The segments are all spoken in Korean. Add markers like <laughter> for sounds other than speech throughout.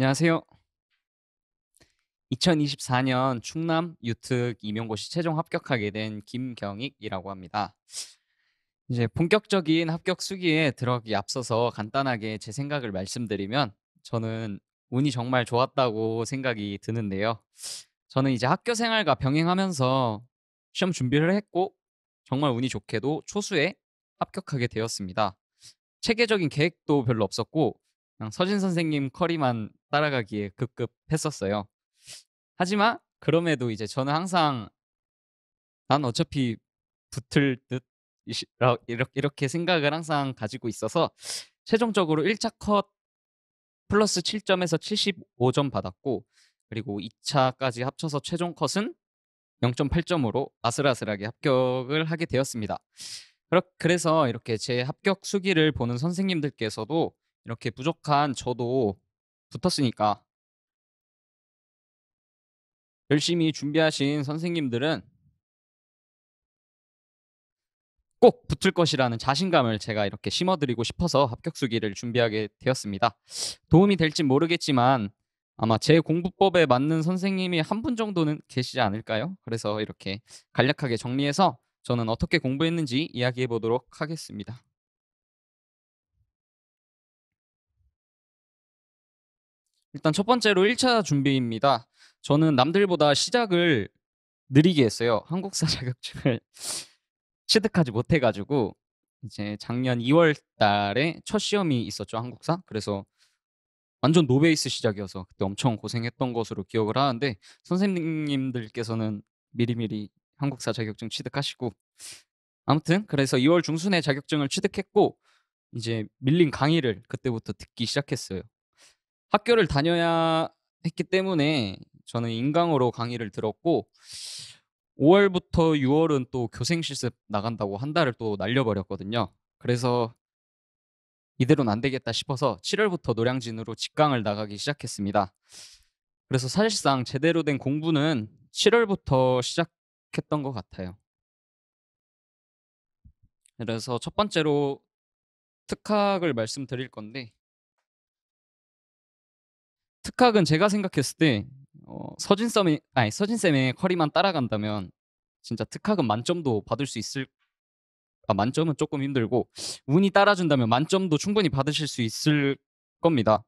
안녕하세요. 2024년 충남 유특 임용고시 최종 합격하게 된 김경익이라고 합니다. 이제 본격적인 합격 수기에 들어가기 앞서서 간단하게 제 생각을 말씀드리면 저는 운이 정말 좋았다고 생각이 드는데요. 저는 이제 학교 생활과 병행하면서 시험 준비를 했고 정말 운이 좋게도 초수에 합격하게 되었습니다. 체계적인 계획도 별로 없었고 그냥 서진 선생님 커리만 따라가기에 급급했었어요. 하지만 그럼에도 이제 저는 항상 난 어차피 붙을 듯 어, 이렇게 생각을 항상 가지고 있어서 최종적으로 1차 컷 플러스 7점에서 75점 받았고 그리고 2차까지 합쳐서 최종 컷은 0.8점으로 아슬아슬하게 합격을 하게 되었습니다. 그래서 이렇게 제 합격 수기를 보는 선생님들께서도 이렇게 부족한 저도 붙었으니까 열심히 준비하신 선생님들은 꼭 붙을 것이라는 자신감을 제가 이렇게 심어드리고 싶어서 합격 수기를 준비하게 되었습니다. 도움이 될진 모르겠지만 아마 제 공부법에 맞는 선생님이 한 분 정도는 계시지 않을까요? 그래서 이렇게 간략하게 정리해서 저는 어떻게 공부했는지 이야기해 보도록 하겠습니다. 일단 첫 번째로 1차 준비입니다. 저는 남들보다 시작을 느리게 했어요. 한국사 자격증을 <laughs> 취득하지 못해가지고 이제 작년 2월 달에 첫 시험이 있었죠 한국사. 그래서 완전 노베이스 시작이어서 그때 엄청 고생했던 것으로 기억을 하는데 선생님들께서는 미리미리 한국사 자격증 취득하시고 아무튼 그래서 2월 중순에 자격증을 취득했고 이제 밀린 강의를 그때부터 듣기 시작했어요. 학교를 다녀야 했기 때문에 저는 인강으로 강의를 들었고 5월부터 6월은 또 교생 실습 나간다고 한 달을 또 날려버렸거든요. 그래서 이대로는 안 되겠다 싶어서 7월부터 노량진으로 직강을 나가기 시작했습니다. 그래서 사실상 제대로 된 공부는 7월부터 시작했던 것 같아요. 그래서 첫 번째로 특학을 말씀드릴 건데 특학은 제가 생각했을 때 어, 서진 쌤의 아니 서진 쌤의 커리만 따라간다면 진짜 특학은 만점도 받을 수 있을 아, 만점은 조금 힘들고 운이 따라준다면 만점도 충분히 받으실 수 있을 겁니다.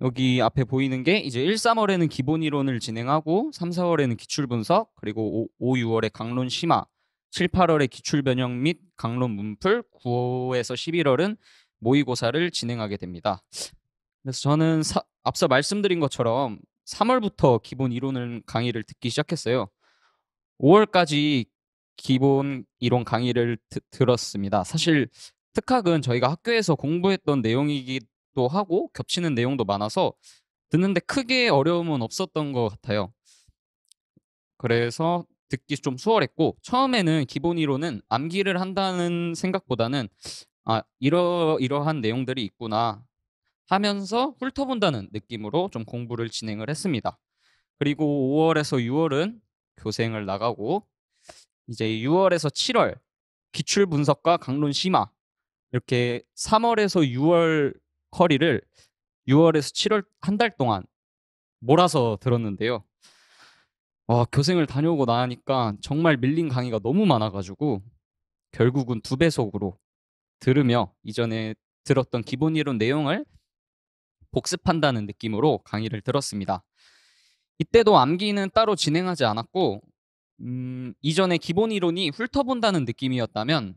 여기 앞에 보이는 게 이제 1, 3월에는 기본 이론을 진행하고 3, 4월에는 기출 분석 그리고 5, 5 6월에 강론 심화 7, 8월에 기출 변형 및 강론 문풀 9월에서 11월은 모의고사를 진행하게 됩니다. 그래서 저는 사, 앞서 말씀드린 것처럼 3월부터 기본 이론을 강의를 듣기 시작했어요. 5월까지 기본 이론 강의를 드, 들었습니다. 사실 특학은 저희가 학교에서 공부했던 내용이기도 하고 겹치는 내용도 많아서 듣는데 크게 어려움은 없었던 것 같아요. 그래서 듣기 좀 수월했고 처음에는 기본 이론은 암기를 한다는 생각보다는 아 이러 이러한 내용들이 있구나 하면서 훑어본다는 느낌으로 좀 공부를 진행을 했습니다. 그리고 5월에서 6월은 교생을 나가고 이제 6월에서 7월 기출 분석과 강론 심화 이렇게 3월에서 6월 커리를 6월에서 7월 한 달 동안 몰아서 들었는데요. 와, 교생을 다녀오고 나니까 정말 밀린 강의가 너무 많아가지고 결국은 두 배속으로 들으며 이전에 들었던 기본 이론 내용을 복습한다는 느낌으로 강의를 들었습니다. 이때도 암기는 따로 진행하지 않았고 음, 이전에 기본 이론이 훑어본다는 느낌이었다면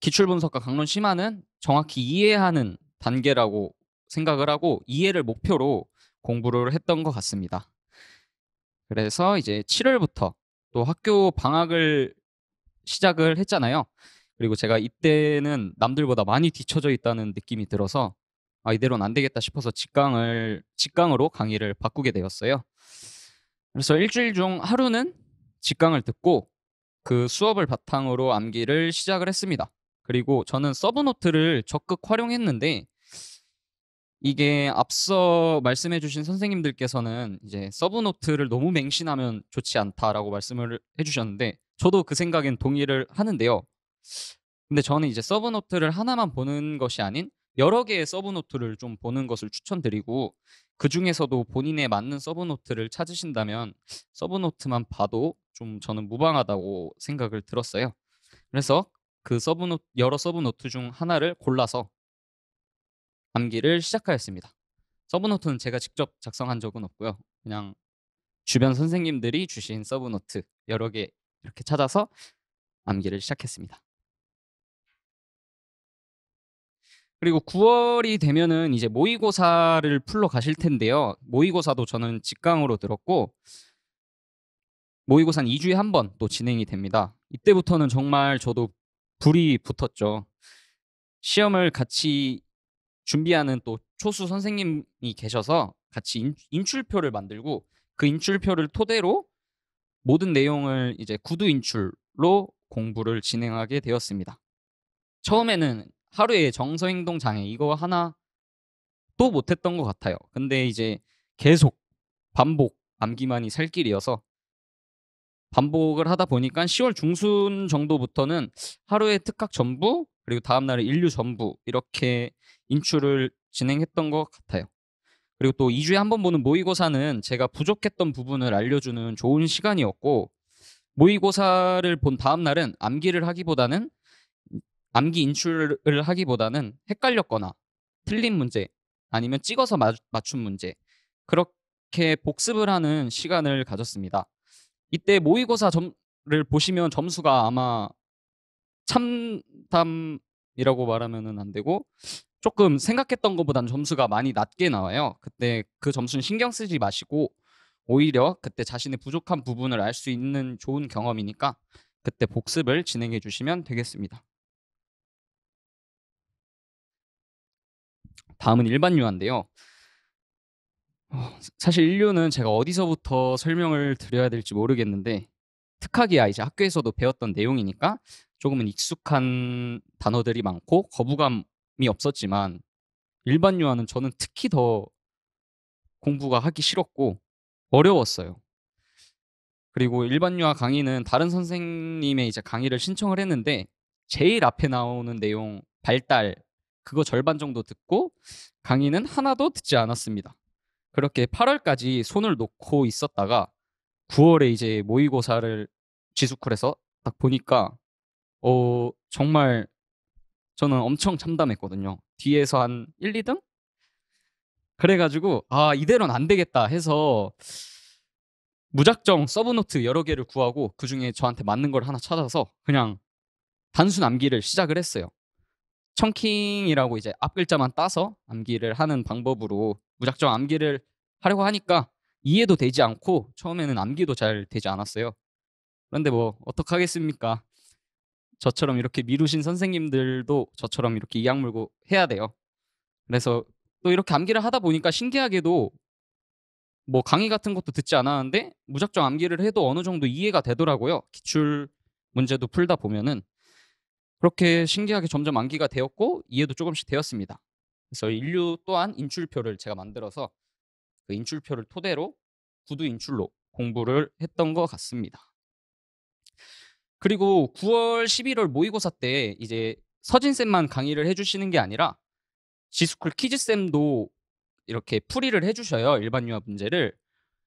기출분석과 강론 심화는 정확히 이해하는 단계라고 생각을 하고 이해를 목표로 공부를 했던 것 같습니다. 그래서 이제 7월부터 또 학교 방학을 시작을 했잖아요. 그리고 제가 이때는 남들보다 많이 뒤쳐져 있다는 느낌이 들어서 아 이대로는 안 되겠다 싶어서 직강을 직강으로 강의를 바꾸게 되었어요. 그래서 일주일 중 하루는 직강을 듣고 그 수업을 바탕으로 암기를 시작을 했습니다. 그리고 저는 서브노트를 적극 활용했는데 이게 앞서 말씀해주신 선생님들께서는 이제 서브노트를 너무 맹신하면 좋지 않다라고 말씀을 해주셨는데 저도 그 생각엔 동의를 하는데요. 근데 저는 이제 서브노트를 하나만 보는 것이 아닌 여러 개의 서브노트를 좀 보는 것을 추천드리고 그 중에서도 본인에 맞는 서브노트를 찾으신다면 서브노트만 봐도 좀 저는 무방하다고 생각을 들었어요. 그래서 그 서브노트 여러 서브노트 중 하나를 골라서 암기를 시작하였습니다. 서브노트는 제가 직접 작성한 적은 없고요. 그냥 주변 선생님들이 주신 서브노트 여러 개 이렇게 찾아서 암기를 시작했습니다. 그리고 9월이 되면은 이제 모의고사를 풀러 가실 텐데요. 모의고사도 저는 직강으로 들었고 모의고사는 2주에 한 번 또 진행이 됩니다. 이때부터는 정말 저도 불이 붙었죠. 시험을 같이 준비하는 또 초수 선생님이 계셔서 같이 인, 출표를 만들고 그 인출표를 토대로 모든 내용을 이제 구두 인출로 공부를 진행하게 되었습니다. 처음에는 하루에 정서행동 장애 이거 하나 또 못했던 것 같아요. 근데 이제 계속 반복 암기만이 살 길이어서 반복을 하다 보니까 10월 중순 정도부터는 하루에 특각 전부 그리고 다음 날에 인류 전부 이렇게 인출을 진행했던 것 같아요. 그리고 또 2주에 한 번 보는 모의고사는 제가 부족했던 부분을 알려주는 좋은 시간이었고 모의고사를 본 다음 날은 암기를 하기보다는 암기 인출을 하기보다는 헷갈렸거나 틀린 문제 아니면 찍어서 맞춘 문제 그렇게 복습을 하는 시간을 가졌습니다. 이때 모의고사 점을 보시면 점수가 아마 참담이라고 말하면은 안 되고 조금 생각했던 것보단 점수가 많이 낮게 나와요. 그때 그 점수는 신경 쓰지 마시고 오히려 그때 자신의 부족한 부분을 알 수 있는 좋은 경험이니까 그때 복습을 진행해 주시면 되겠습니다. 다음은 일반 유아인데요. 어, 사실 인류는 제가 어디서부터 설명을 드려야 될지 모르겠는데 특학이야 아, 이제 학교에서도 배웠던 내용이니까 조금은 익숙한 단어들이 많고 거부감이 없었지만 일반 유아는 저는 특히 더 공부가 하기 싫었고 어려웠어요. 그리고 일반 유아 강의는 다른 선생님의 이제 강의를 신청을 했는데 제일 앞에 나오는 내용 발달 그거 절반 정도 듣고 강의는 하나도 듣지 않았습니다. 그렇게 8월까지 손을 놓고 있었다가 9월에 이제 모의고사를 지수쿨에서 딱 보니까 어 정말 저는 엄청 참담했거든요. 뒤에서 한 1, 2등? 그래가지고 아 이대로는 안 되겠다 해서 무작정 서브노트 여러 개를 구하고 그중에 저한테 맞는 걸 하나 찾아서 그냥 단순 암기를 시작을 했어요. 청킹이라고 이제 앞 글자만 따서 암기를 하는 방법으로 무작정 암기를 하려고 하니까 이해도 되지 않고 처음에는 암기도 잘 되지 않았어요. 그런데 뭐 어떡하겠습니까? 저처럼 이렇게 미루신 선생님들도 저처럼 이렇게 이악 물고 해야 돼요. 그래서 또 이렇게 암기를 하다 보니까 신기하게도 뭐 강의 같은 것도 듣지 않았는데 무작정 암기를 해도 어느 정도 이해가 되더라고요. 기출 문제도 풀다 보면은 그렇게 신기하게 점점 암기가 되었고 이해도 조금씩 되었습니다. 그래서 인류 또한 인출표를 제가 만들어서 그 인출표를 토대로 구두 인출로 공부를 했던 것 같습니다. 그리고 9월, 11월 모의고사 때 이제 서진쌤만 강의를 해주시는 게 아니라 지스쿨 키즈쌤도 이렇게 풀이를 해주셔요. 일반 유아 문제를.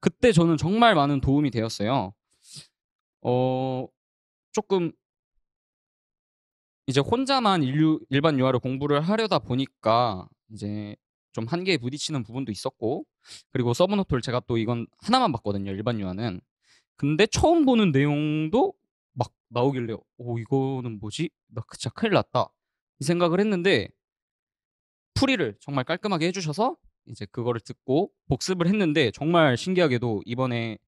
그때 저는 정말 많은 도움이 되었어요. 어, 조금 이제 혼자만 인류 일반 유아를 공부를 하려다 보니까 이제 좀 한계에 부딪히는 부분도 있었고 그리고 서브노트를 제가 또 이건 하나만 봤거든요 일반 유아는 근데 처음 보는 내용도 막 나오길래 오 이거는 뭐지 나 그 진짜 큰일 났다 이 생각을 했는데 풀이를 정말 깔끔하게 해주셔서 이제 그거를 듣고 복습을 했는데 정말 신기하게도 이번에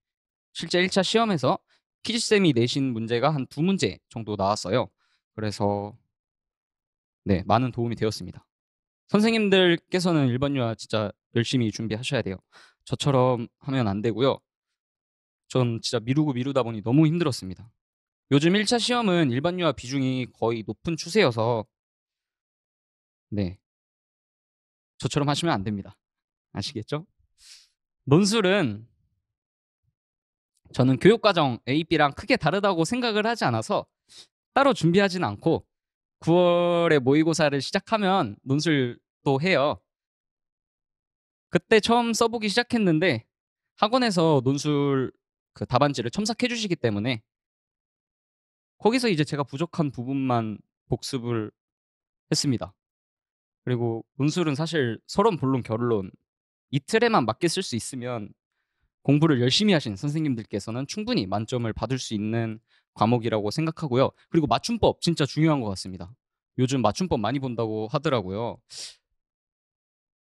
실제 1차 시험에서 키즈쌤이 내신 문제가 한 두 문제 정도 나왔어요 그래서 네, 많은 도움이 되었습니다. 선생님들께서는 일반 유아 진짜 열심히 준비하셔야 돼요. 저처럼 하면 안 되고요. 전 진짜 미루고 미루다 보니 너무 힘들었습니다. 요즘 1차 시험은 일반 유아 비중이 거의 높은 추세여서 네. 저처럼 하시면 안 됩니다. 아시겠죠? 논술은 저는 교육과정 A, B랑 크게 다르다고 생각을 하지 않아서 따로 준비하진 않고 9월에 모의고사를 시작하면 논술도 해요. 그때 처음 써보기 시작했는데 학원에서 논술 그 답안지를 첨삭해 주시기 때문에 거기서 이제 제가 부족한 부분만 복습을 했습니다. 그리고 논술은 사실 서론, 본론, 결론 이틀에만 맞게 쓸 수 있으면 공부를 열심히 하신 선생님들께서는 충분히 만점을 받을 수 있는 과목이라고 생각하고요. 그리고 맞춤법 진짜 중요한 것 같습니다. 요즘 맞춤법 많이 본다고 하더라고요.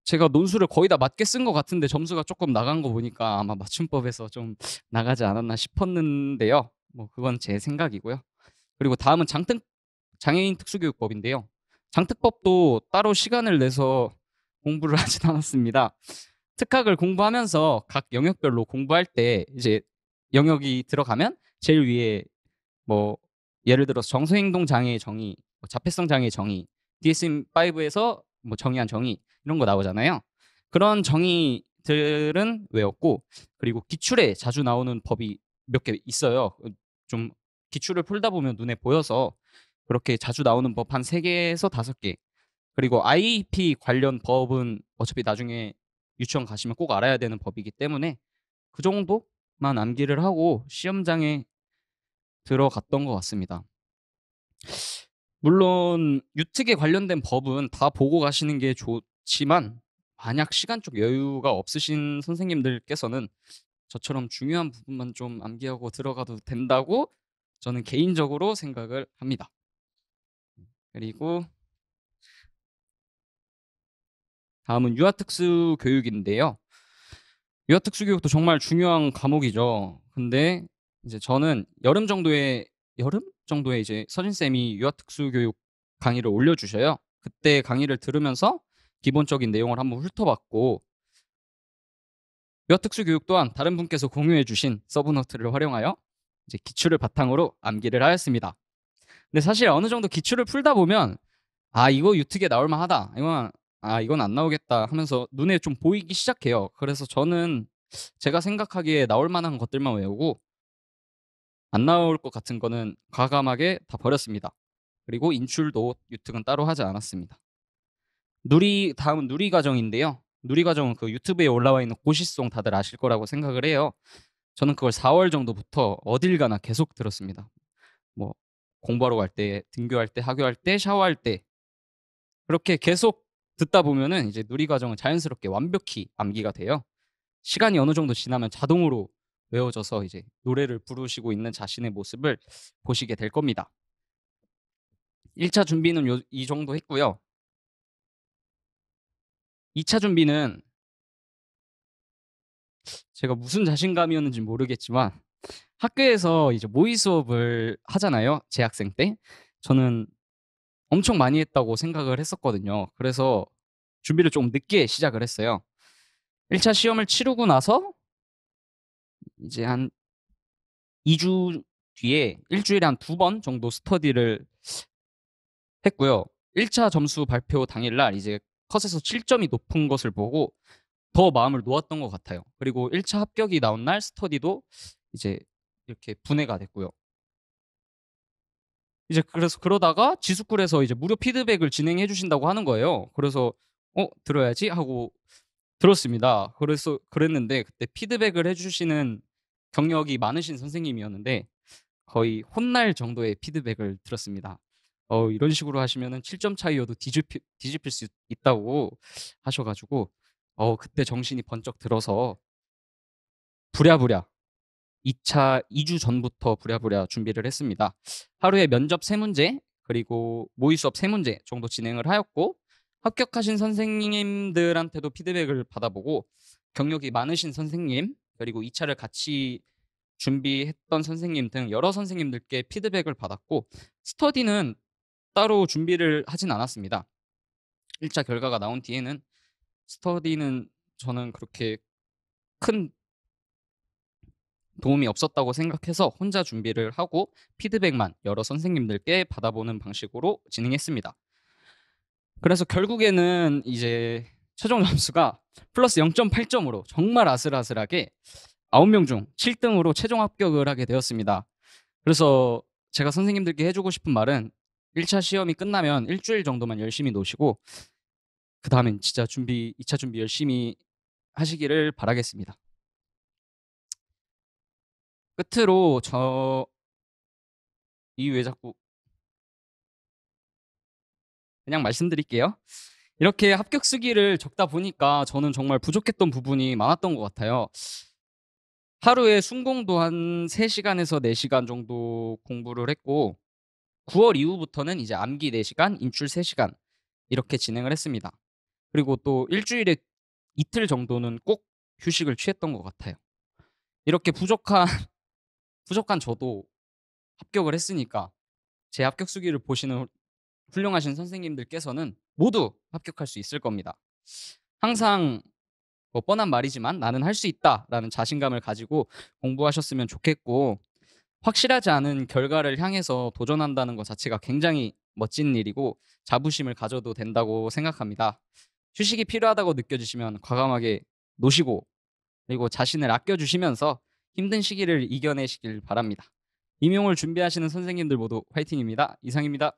제가 논술을 거의 다 맞게 쓴 것 같은데 점수가 조금 나간 거 보니까 아마 맞춤법에서 좀 나가지 않았나 싶었는데요. 뭐 그건 제 생각이고요. 그리고 다음은 장특 장애인 특수교육법인데요. 장특법도 따로 시간을 내서 공부를 <laughs> 하진 않았습니다. 특학을 공부하면서 각 영역별로 공부할 때 이제 영역이 들어가면 제일 위에 뭐 예를 들어서 정서행동 장애의 정의, 뭐 자폐성 장애의 정의, DSM-5에서 뭐 정의한 정의 이런 거 나오잖아요. 그런 정의들은 외웠고 그리고 기출에 자주 나오는 법이 몇 개 있어요. 좀 기출을 풀다 보면 눈에 보여서 그렇게 자주 나오는 법 한 세개에서 다섯 개 그리고 IEP 관련 법은 어차피 나중에 유치원 가시면 꼭 알아야 되는 법이기 때문에 그 정도만 암기를 하고 시험장에 들어갔던 것 같습니다. 물론 유특에 관련된 법은 다 보고 가시는 게 좋지만 만약 시간적 여유가 없으신 선생님들께서는 저처럼 중요한 부분만 좀 암기하고 들어가도 된다고 저는 개인적으로 생각을 합니다. 그리고 다음은 유아특수 교육인데요. 유아특수 교육도 정말 중요한 과목이죠. 근데 이제 저는 여름 정도에 여름 정도에 이제 서진 쌤이 유아특수 교육 강의를 올려주셔요. 그때 강의를 들으면서 기본적인 내용을 한번 훑어봤고 유아특수 교육 또한 다른 분께서 공유해주신 서브노트를 활용하여 이제 기출을 바탕으로 암기를 하였습니다. 근데 사실 어느 정도 기출을 풀다 보면 아 이거 유특에 나올만하다 이건 아 이건 안 나오겠다 하면서 눈에 좀 보이기 시작해요. 그래서 저는 제가 생각하기에 나올 만한 것들만 외우고 안 나올 것 같은 거는 과감하게 다 버렸습니다. 그리고 인출도 유튜브는 따로 하지 않았습니다. 누리 다음은 누리 과정인데요. 누리 과정은 그 유튜브에 올라와 있는 고시송 다들 아실 거라고 생각을 해요. 저는 그걸 4월 정도부터 어딜 가나 계속 들었습니다. 뭐 공부하러 갈 때, 등교할 때, 학교할 때, 샤워할 때 그렇게 계속 듣다 보면은 이제 누리 과정은 자연스럽게 완벽히 암기가 돼요. 시간이 어느 정도 지나면 자동으로 외워져서 이제 노래를 부르시고 있는 자신의 모습을 보시게 될 겁니다. 1차 준비는 요, 이 정도 했고요. 2차 준비는 제가 무슨 자신감이었는지 모르겠지만 학교에서 이제 모의 수업을 하잖아요. 재학생 때. 저는 엄청 많이 했다고 생각을 했었거든요. 그래서 준비를 좀 늦게 시작을 했어요. 1차 시험을 치르고 나서 이제 한 2주 뒤에 일주일에 한 두 번 정도 스터디를 했고요. 1차 점수 발표 당일날 이제 컷에서 7점이 높은 것을 보고 더 마음을 놓았던 것 같아요. 그리고 1차 합격이 나온 날 스터디도 이제 이렇게 분해가 됐고요. 이제 그래서 그러다가 지수쿨에서 이제 무료 피드백을 진행해 주신다고 하는 거예요. 그래서 어 들어야지 하고 들었습니다. 그래서 그랬는데 그때 피드백을 해주시는 경력이 많으신 선생님이었는데 거의 혼날 정도의 피드백을 들었습니다. 어 이런 식으로 하시면은 7점 차이여도 뒤집히, 뒤집힐 수 있다고 하셔가지고 어 그때 정신이 번쩍 들어서 부랴부랴 2차 2주 전부터 부랴부랴 준비를 했습니다. 하루에 면접 3문제 그리고 모의 수업 3문제 정도 진행을 하였고 합격하신 선생님들한테도 피드백을 받아보고 경력이 많으신 선생님 그리고 2차를 같이 준비했던 선생님 등 여러 선생님들께 피드백을 받았고 스터디는 따로 준비를 하진 않았습니다. 1차 결과가 나온 뒤에는 스터디는 저는 그렇게 큰 도움이 없었다고 생각해서 혼자 준비를 하고 피드백만 여러 선생님들께 받아보는 방식으로 진행했습니다. 그래서 결국에는 이제 최종 점수가 플러스 0.8점으로 정말 아슬아슬하게 9명 중 7등으로 최종 합격을 하게 되었습니다. 그래서 제가 선생님들께 해주고 싶은 말은 1차 시험이 끝나면 일주일 정도만 열심히 노시고 그 다음엔 진짜 준비 2차 준비 열심히 하시기를 바라겠습니다. 끝으로 저 이 왜 자꾸 그냥 말씀드릴게요. 이렇게 합격 수기를 적다 보니까 저는 정말 부족했던 부분이 많았던 것 같아요. 하루에 순공도 한 3시간에서 4시간 정도 공부를 했고 9월 이후부터는 이제 암기 4시간, 인출 3시간 이렇게 진행을 했습니다. 그리고 또 일주일에 이틀 정도는 꼭 휴식을 취했던 것 같아요. 이렇게 부족한 부족한 저도 합격을 했으니까 제 합격 수기를 보시는 훌륭하신 선생님들께서는 모두 합격할 수 있을 겁니다. 항상 뭐 뻔한 말이지만 나는 할 수 있다라는 자신감을 가지고 공부하셨으면 좋겠고 확실하지 않은 결과를 향해서 도전한다는 것 자체가 굉장히 멋진 일이고 자부심을 가져도 된다고 생각합니다. 휴식이 필요하다고 느껴지시면 과감하게 노시고 그리고 자신을 아껴주시면서 힘든 시기를 이겨내시길 바랍니다. 임용을 준비하시는 선생님들 모두 화이팅입니다. 이상입니다.